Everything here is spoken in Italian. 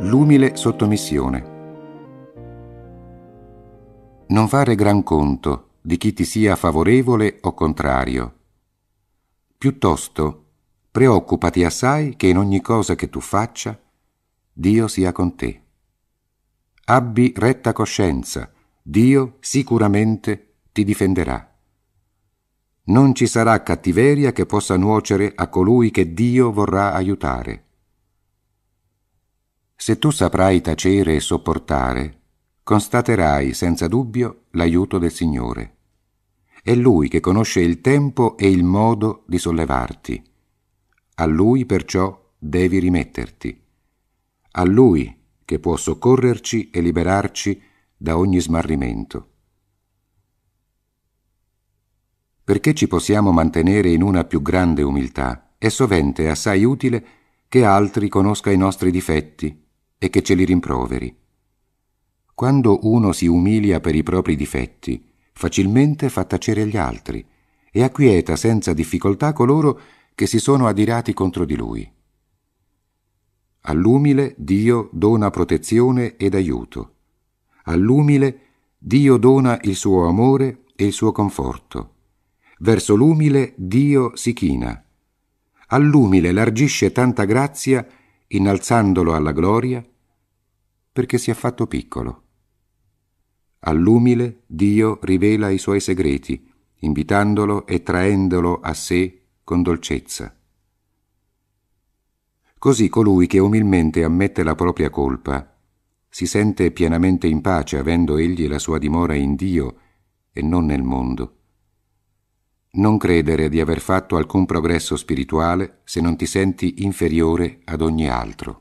L'umile sottomissione. Non fare gran conto di chi ti sia favorevole o contrario. Piuttosto, preoccupati assai che in ogni cosa che tu faccia, Dio sia con te. Abbi retta coscienza, Dio sicuramente ti difenderà. Non ci sarà cattiveria che possa nuocere a colui che Dio vorrà aiutare. Se tu saprai tacere e sopportare, constaterai senza dubbio l'aiuto del Signore. È Lui che conosce il tempo e il modo di sollevarti. A Lui perciò devi rimetterti. A Lui che può soccorrerci e liberarci da ogni smarrimento. Perché ci possiamo mantenere in una più grande umiltà, è sovente assai utile che altri conosca i nostri difetti e che ce li rimproveri. Quando uno si umilia per i propri difetti, facilmente fa tacere gli altri e acquieta senza difficoltà coloro che si sono adirati contro di lui. All'umile Dio dona protezione ed aiuto. All'umile Dio dona il suo amore e il suo conforto. Verso l'umile Dio si china. All'umile largisce tanta grazia innalzandolo alla gloria, perché si è fatto piccolo. All'umile Dio rivela i suoi segreti, invitandolo e traendolo a sé con dolcezza. Così colui che umilmente ammette la propria colpa si sente pienamente in pace avendo egli la sua dimora in Dio e non nel mondo. Non credere di aver fatto alcun progresso spirituale se non ti senti inferiore ad ogni altro.